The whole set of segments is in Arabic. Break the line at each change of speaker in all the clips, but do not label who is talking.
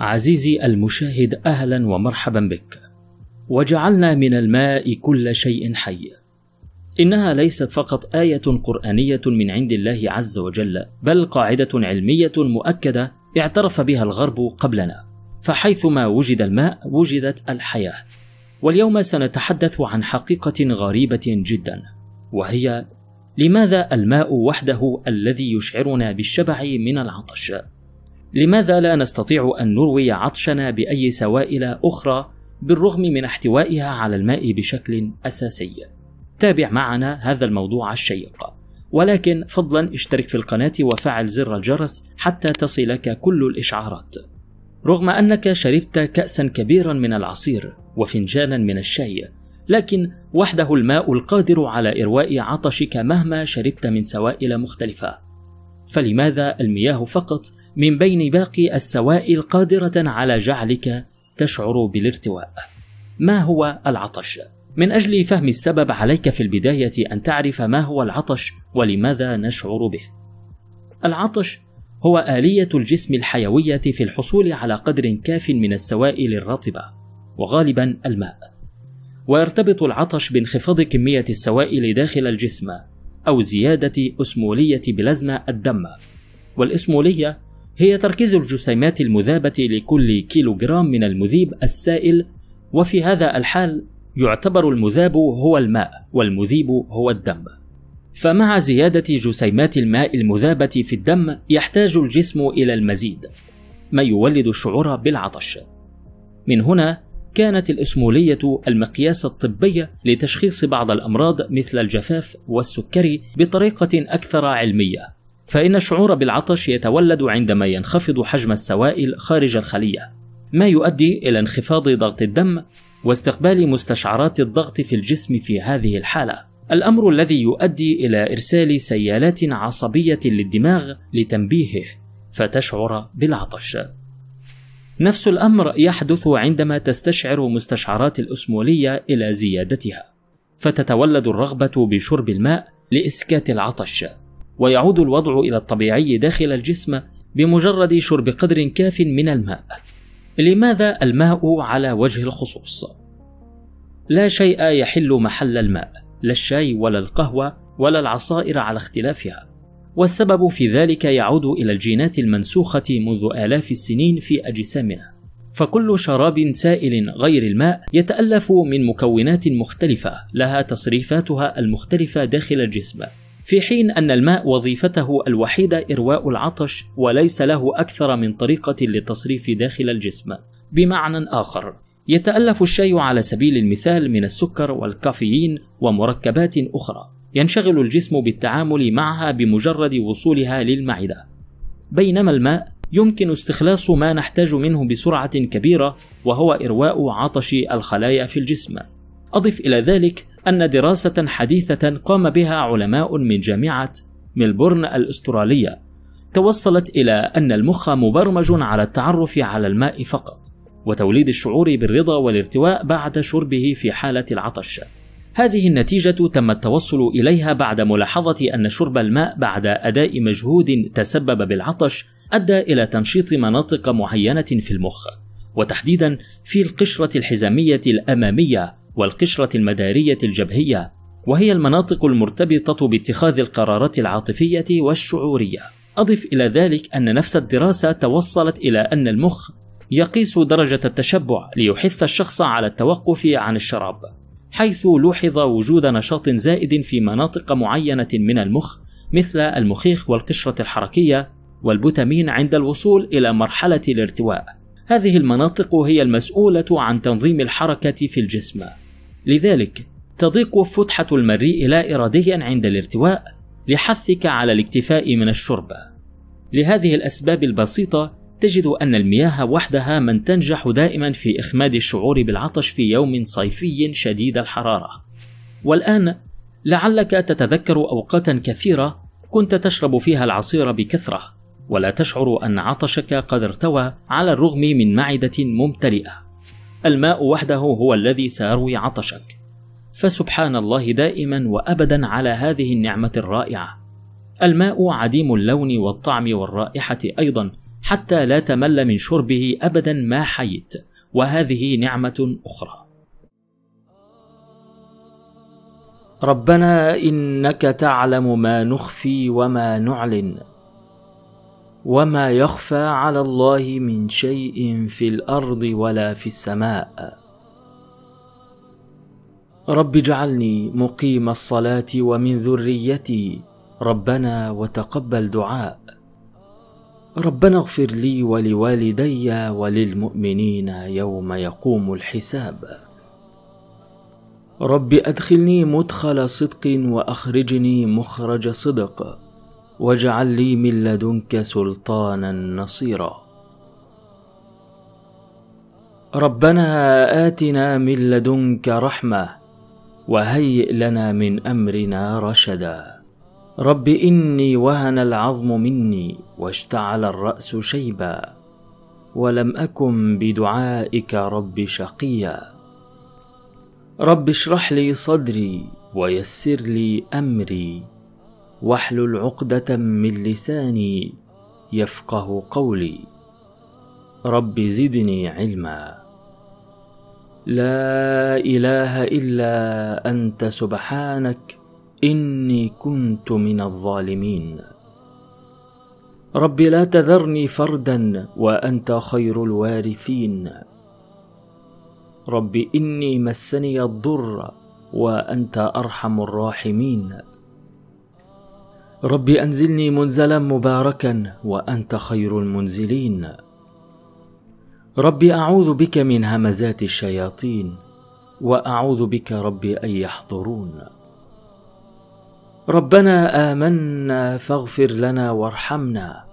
عزيزي المشاهد اهلا ومرحبا بك وجعلنا من الماء كل شيء حي انها ليست فقط ايه قرانيه من عند الله عز وجل بل قاعده علميه مؤكده اعترف بها الغرب قبلنا فحيثما وجد الماء وجدت الحياه واليوم سنتحدث عن حقيقه غريبه جدا وهي لماذا الماء وحده الذي يشعرنا بالشبع من العطش؟ لماذا لا نستطيع أن نروي عطشنا بأي سوائل أخرى بالرغم من احتوائها على الماء بشكل أساسي؟ تابع معنا هذا الموضوع الشيق ولكن فضلا اشترك في القناة وفعل زر الجرس حتى تصلك كل الإشعارات رغم أنك شربت كأسا كبيرا من العصير وفنجانا من الشاي لكن وحده الماء القادر على إرواء عطشك مهما شربت من سوائل مختلفة فلماذا المياه فقط من بين باقي السوائل قادرة على جعلك تشعر بالارتواء ما هو العطش؟ من أجل فهم السبب عليك في البداية أن تعرف ما هو العطش ولماذا نشعر به. العطش هو آلية الجسم الحيوية في الحصول على قدر كاف من السوائل الرطبة وغالبا الماء ويرتبط العطش بانخفاض كمية السوائل داخل الجسم أو زيادة أسمولية بلازما الدم والإسمولية هي تركيز الجسيمات المذابة لكل كيلوغرام من المذيب السائل وفي هذا الحال يعتبر المذاب هو الماء والمذيب هو الدم فمع زيادة جسيمات الماء المذابة في الدم يحتاج الجسم إلى المزيد ما يولد الشعور بالعطش من هنا كانت الإسمولية المقياس الطبي لتشخيص بعض الأمراض مثل الجفاف والسكري بطريقة أكثر علمية فإن الشعور بالعطش يتولد عندما ينخفض حجم السوائل خارج الخلية ما يؤدي إلى انخفاض ضغط الدم واستقبال مستشعرات الضغط في الجسم في هذه الحالة الأمر الذي يؤدي إلى إرسال سيالات عصبية للدماغ لتنبيهه فتشعر بالعطش نفس الأمر يحدث عندما تستشعر مستشعرات الأسمولية إلى زيادتها، فتتولد الرغبة بشرب الماء لإسكات العطش، ويعود الوضع إلى الطبيعي داخل الجسم بمجرد شرب قدر كاف من الماء. لماذا الماء على وجه الخصوص؟ لا شيء يحل محل الماء، لا الشاي ولا القهوة ولا العصائر على اختلافها، والسبب في ذلك يعود إلى الجينات المنسوخة منذ آلاف السنين في أجسامنا فكل شراب سائل غير الماء يتألف من مكونات مختلفة لها تصريفاتها المختلفة داخل الجسم في حين أن الماء وظيفته الوحيدة إرواء العطش وليس له أكثر من طريقة للتصريف داخل الجسم بمعنى آخر يتألف الشاي على سبيل المثال من السكر والكافيين ومركبات أخرى ينشغل الجسم بالتعامل معها بمجرد وصولها للمعدة بينما الماء يمكن استخلاص ما نحتاج منه بسرعة كبيرة وهو إرواء عطش الخلايا في الجسم أضف إلى ذلك أن دراسة حديثة قام بها علماء من جامعة ملبورن الأسترالية توصلت إلى أن المخ مبرمج على التعرف على الماء فقط وتوليد الشعور بالرضا والارتواء بعد شربه في حالة العطش هذه النتيجة تم التوصل إليها بعد ملاحظة أن شرب الماء بعد أداء مجهود تسبب بالعطش أدى إلى تنشيط مناطق معينة في المخ، وتحديدا في القشرة الحزامية الأمامية والقشرة المدارية الجبهية، وهي المناطق المرتبطة باتخاذ القرارات العاطفية والشعورية. أضف إلى ذلك أن نفس الدراسة توصلت إلى أن المخ يقيس درجة التشبع ليحث الشخص على التوقف عن الشراب. حيث لوحظ وجود نشاط زائد في مناطق معينة من المخ مثل المخيخ والقشرة الحركية والبوتامين عند الوصول إلى مرحلة الارتواء. هذه المناطق هي المسؤولة عن تنظيم الحركة في الجسم. لذلك تضيق فتحة المريء لا إراديا عند الارتواء لحثك على الاكتفاء من الشرب. لهذه الأسباب البسيطة تجد أن المياه وحدها من تنجح دائما في إخماد الشعور بالعطش في يوم صيفي شديد الحرارة. والآن لعلك تتذكر أوقاتا كثيرة كنت تشرب فيها العصير بكثرة ولا تشعر أن عطشك قد ارتوى على الرغم من معدة ممتلئة. الماء وحده هو الذي سيروي عطشك. فسبحان الله دائما وأبدا على هذه النعمة الرائعة. الماء عديم اللون والطعم والرائحة أيضا حتى لا تمل من شربه ابدا ما حييت وهذه نعمه اخرى ربنا انك تعلم ما نخفي وما نعلن وما يخفى على الله من شيء في الارض ولا في السماء رب اجعلني مقيم الصلاه ومن ذريتي ربنا وتقبل دعاء ربنا اغفر لي ولوالدي وللمؤمنين يوم يقوم الحساب رب ادخلني مدخل صدق واخرجني مخرج صدق واجعل لي من لدنك سلطانا نصيرا ربنا اتنا من لدنك رحمه وهيئ لنا من امرنا رشدا رب إني وهن العظم مني واشتعل الرأس شيبا ولم أكن بدعائك رب شقيا رب اشرح لي صدري ويسر لي أمري واحلل عقدة من لساني يفقه قولي رب زدني علما لا إله إلا أنت سبحانك اني كنت من الظالمين رب لا تذرني فردا وانت خير الوارثين رب اني مسني الضر وانت ارحم الراحمين رب انزلني منزلا مباركا وانت خير المنزلين رب اعوذ بك من همزات الشياطين واعوذ بك رب ان يحضرون ربنا امنا فاغفر لنا وارحمنا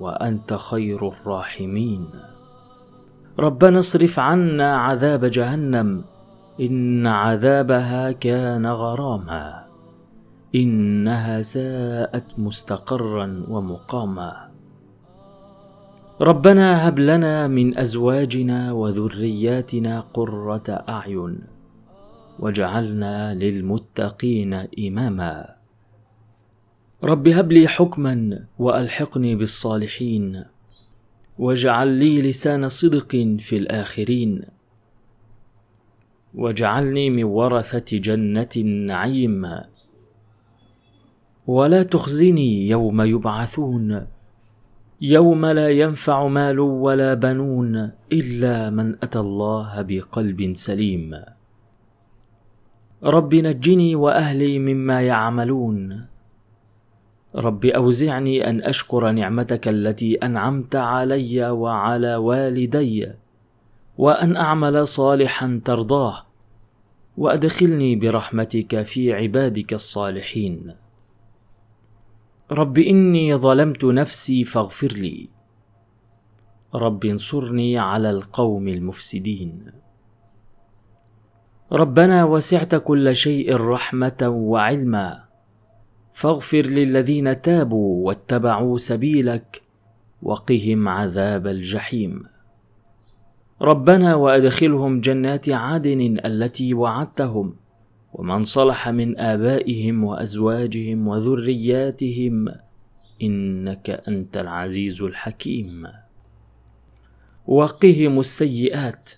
وانت خير الراحمين ربنا اصرف عنا عذاب جهنم ان عذابها كان غراما انها ساءت مستقرا ومقاما ربنا هب لنا من ازواجنا وذرياتنا قره اعين واجعلنا للمتقين اماما رب هب لي حكما والحقني بالصالحين واجعل لي لسان صدق في الاخرين واجعلني من ورثه جنه النعيم ولا تخزني يوم يبعثون يوم لا ينفع مال ولا بنون الا من اتى الله بقلب سليم رب نجني واهلي مما يعملون رب أوزعني أن أشكر نعمتك التي أنعمت علي وعلى والدي، وأن أعمل صالحا ترضاه، وأدخلني برحمتك في عبادك الصالحين. رب إني ظلمت نفسي فاغفر لي. رب انصرني على القوم المفسدين. ربنا وسعت كل شيء رحمة وعلما. فاغفر للذين تابوا واتبعوا سبيلك وقهم عذاب الجحيم ربنا وادخلهم جنات عدن التي وعدتهم ومن صلح من ابائهم وازواجهم وذرياتهم انك انت العزيز الحكيم وقهم السيئات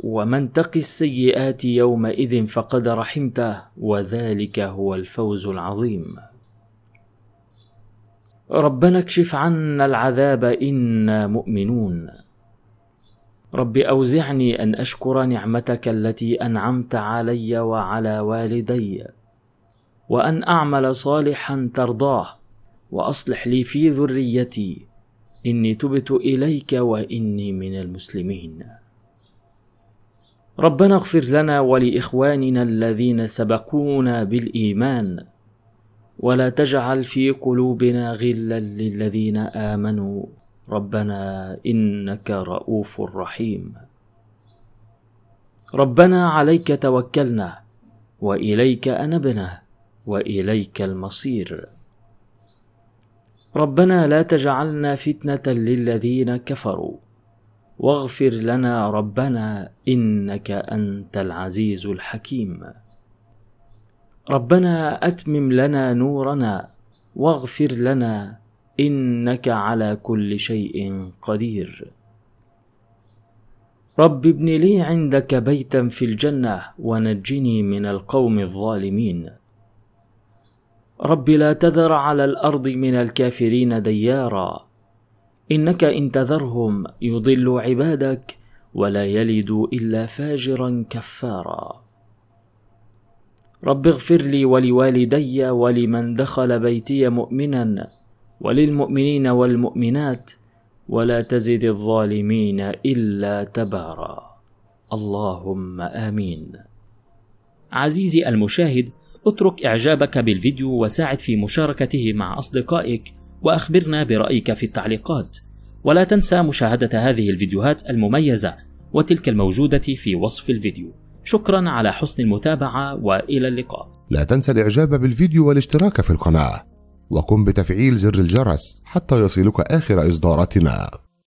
ومن تق السيئات يومئذ فقد رحمته وذلك هو الفوز العظيم ربنا اكشف عنا العذاب انا مؤمنون رب اوزعني ان اشكر نعمتك التي انعمت علي وعلى والدي وان اعمل صالحا ترضاه واصلح لي في ذريتي اني تبت اليك واني من المسلمين ربنا اغفر لنا ولاخواننا الذين سبقونا بالايمان ولا تجعل في قلوبنا غلا للذين امنوا ربنا انك رؤوف رحيم ربنا عليك توكلنا واليك انبنا واليك المصير ربنا لا تجعلنا فتنه للذين كفروا واغفر لنا ربنا انك انت العزيز الحكيم ربنا اتمم لنا نورنا واغفر لنا انك على كل شيء قدير رب ابن لي عندك بيتا في الجنه ونجني من القوم الظالمين رب لا تذر على الارض من الكافرين ديارا انك ان تذرهم يضلوا عبادك ولا يلدوا الا فاجرا كفارا رب اغفر لي ولوالدي ولمن دخل بيتي مؤمنا وللمؤمنين والمؤمنات ولا تزد الظالمين الا تبارا اللهم امين عزيزي المشاهد اترك اعجابك بالفيديو وساعد في مشاركته مع اصدقائك وأخبرنا برأيك في التعليقات ولا تنسى مشاهدة هذه الفيديوهات المميزة وتلك الموجودة في وصف الفيديو شكرا على حسن المتابعة وإلى اللقاء لا تنسى الإعجاب بالفيديو والاشتراك في القناة وقم بتفعيل زر الجرس حتى يصلك آخر إصداراتنا